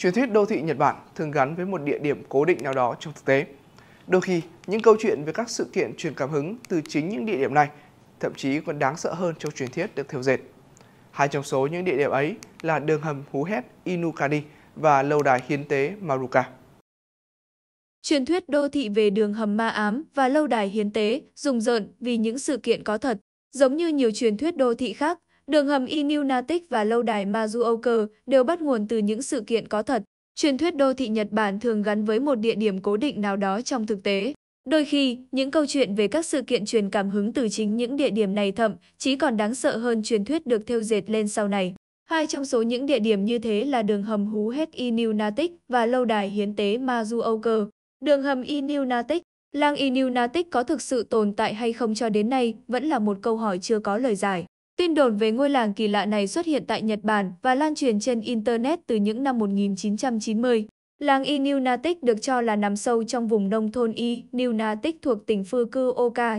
Truyền thuyết đô thị Nhật Bản thường gắn với một địa điểm cố định nào đó trong thực tế. Đôi khi, những câu chuyện về các sự kiện truyền cảm hứng từ chính những địa điểm này thậm chí còn đáng sợ hơn trong truyền thuyết được thêu dệt. Hai trong số những địa điểm ấy là đường hầm hú hét Inukani và lâu đài hiến tế Maruka. Truyền thuyết đô thị về đường hầm ma ám và lâu đài hiến tế rùng rợn vì những sự kiện có thật. Giống như nhiều truyền thuyết đô thị khác, Đường hầm Inunatic và lâu đài Mazuoka đều bắt nguồn từ những sự kiện có thật. Truyền thuyết đô thị Nhật Bản thường gắn với một địa điểm cố định nào đó trong thực tế. Đôi khi, những câu chuyện về các sự kiện truyền cảm hứng từ chính những địa điểm này thậm chí còn đáng sợ hơn truyền thuyết được theo dệt lên sau này. Hai trong số những địa điểm như thế là đường hầm hú hết Inunatic và lâu đài hiến tế Mazuoka. Đường hầm Inunatic, làng Inunatic có thực sự tồn tại hay không cho đến nay vẫn là một câu hỏi chưa có lời giải. Tin đồn về ngôi làng kỳ lạ này xuất hiện tại Nhật Bản và lan truyền trên Internet từ những năm 1990. Làng Inunatic được cho là nằm sâu trong vùng nông thôn Inunatic thuộc tỉnh Phư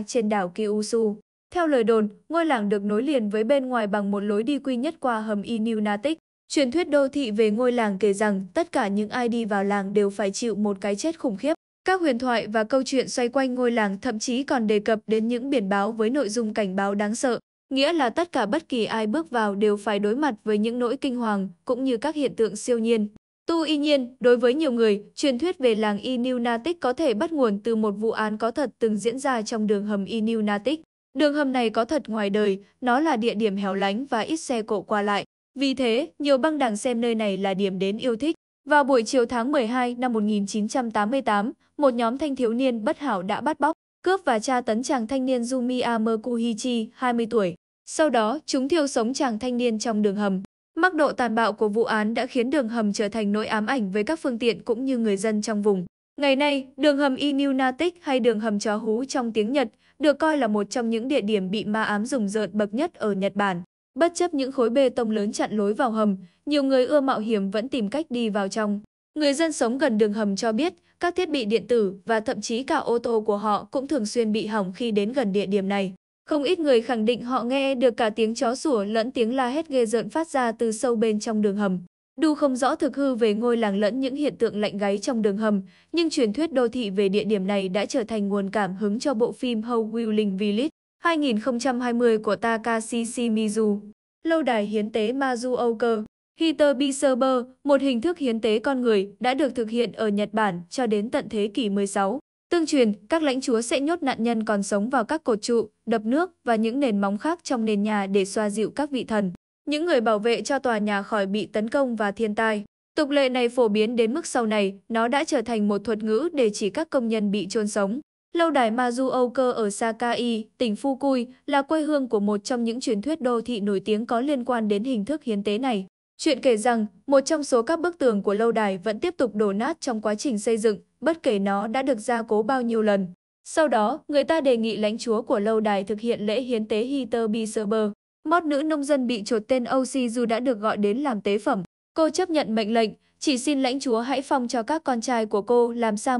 trên đảo Kyushu. Theo lời đồn, ngôi làng được nối liền với bên ngoài bằng một lối đi quy nhất qua hầm Inunatic. Truyền thuyết đô thị về ngôi làng kể rằng tất cả những ai đi vào làng đều phải chịu một cái chết khủng khiếp. Các huyền thoại và câu chuyện xoay quanh ngôi làng thậm chí còn đề cập đến những biển báo với nội dung cảnh báo đáng sợ nghĩa là tất cả bất kỳ ai bước vào đều phải đối mặt với những nỗi kinh hoàng cũng như các hiện tượng siêu nhiên. Tu y nhiên, đối với nhiều người, truyền thuyết về làng Inunatic có thể bắt nguồn từ một vụ án có thật từng diễn ra trong đường hầm Inunatic. Đường hầm này có thật ngoài đời, nó là địa điểm hẻo lánh và ít xe cộ qua lại. Vì thế, nhiều băng đảng xem nơi này là điểm đến yêu thích. Vào buổi chiều tháng 12 năm 1988, một nhóm thanh thiếu niên bất hảo đã bắt bóc, cướp và tra tấn chàng thanh niên Jumiya Merkuhichi, 20 tuổi. Sau đó, chúng thiêu sống chàng thanh niên trong đường hầm. Mức độ tàn bạo của vụ án đã khiến đường hầm trở thành nỗi ám ảnh với các phương tiện cũng như người dân trong vùng. Ngày nay, đường hầm Inunatic hay đường hầm chó hú trong tiếng Nhật được coi là một trong những địa điểm bị ma ám rùng rợn bậc nhất ở Nhật Bản. Bất chấp những khối bê tông lớn chặn lối vào hầm, nhiều người ưa mạo hiểm vẫn tìm cách đi vào trong. Người dân sống gần đường hầm cho biết, các thiết bị điện tử và thậm chí cả ô tô của họ cũng thường xuyên bị hỏng khi đến gần địa điểm này. Không ít người khẳng định họ nghe được cả tiếng chó sủa lẫn tiếng la hét ghê rợn phát ra từ sâu bên trong đường hầm. Đu không rõ thực hư về ngôi làng lẫn những hiện tượng lạnh gáy trong đường hầm, nhưng truyền thuyết đô thị về địa điểm này đã trở thành nguồn cảm hứng cho bộ phim How Willing Village 2020 của Takashi Shimizu. Lâu đài hiến tế Mazuoka Hitebiserber, một hình thức hiến tế con người, đã được thực hiện ở Nhật Bản cho đến tận thế kỷ 16. Tương truyền, các lãnh chúa sẽ nhốt nạn nhân còn sống vào các cột trụ, đập nước và những nền móng khác trong nền nhà để xoa dịu các vị thần. Những người bảo vệ cho tòa nhà khỏi bị tấn công và thiên tai. Tục lệ này phổ biến đến mức sau này, nó đã trở thành một thuật ngữ để chỉ các công nhân bị chôn sống. Lâu đài Maju Âu Cơ ở Sakai, tỉnh Fukui, là quê hương của một trong những truyền thuyết đô thị nổi tiếng có liên quan đến hình thức hiến tế này. Chuyện kể rằng, một trong số các bức tường của lâu đài vẫn tiếp tục đổ nát trong quá trình xây dựng, bất kể nó đã được gia cố bao nhiêu lần. Sau đó, người ta đề nghị lãnh chúa của lâu đài thực hiện lễ hiến tế Heather Serber. Mót nữ nông dân bị trột tên Oxyju đã được gọi đến làm tế phẩm. Cô chấp nhận mệnh lệnh, chỉ xin lãnh chúa hãy phong cho các con trai của cô làm sa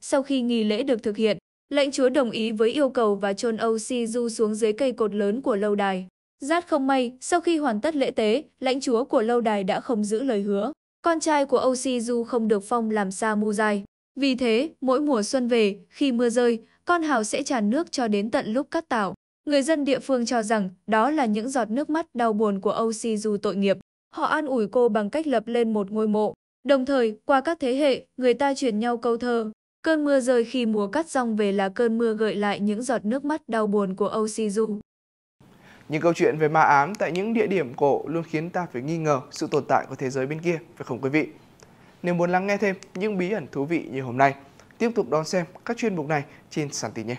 sau khi nghi lễ được thực hiện. Lãnh chúa đồng ý với yêu cầu và chôn Oxyju xuống dưới cây cột lớn của lâu đài. Rát không may, sau khi hoàn tất lễ tế, lãnh chúa của lâu đài đã không giữ lời hứa. Con trai của Oxyju không được phong làm sa vì thế, mỗi mùa xuân về, khi mưa rơi, con hào sẽ tràn nước cho đến tận lúc cắt tảo. Người dân địa phương cho rằng đó là những giọt nước mắt đau buồn của Âu Si Du tội nghiệp. Họ an ủi cô bằng cách lập lên một ngôi mộ. Đồng thời, qua các thế hệ, người ta truyền nhau câu thơ. Cơn mưa rơi khi mùa cắt rong về là cơn mưa gợi lại những giọt nước mắt đau buồn của Âu Si Du. Những câu chuyện về ma ám tại những địa điểm cổ luôn khiến ta phải nghi ngờ sự tồn tại của thế giới bên kia, phải không quý vị? Nếu muốn lắng nghe thêm những bí ẩn thú vị như hôm nay, tiếp tục đón xem các chuyên mục này trên Sàn Tin nhé.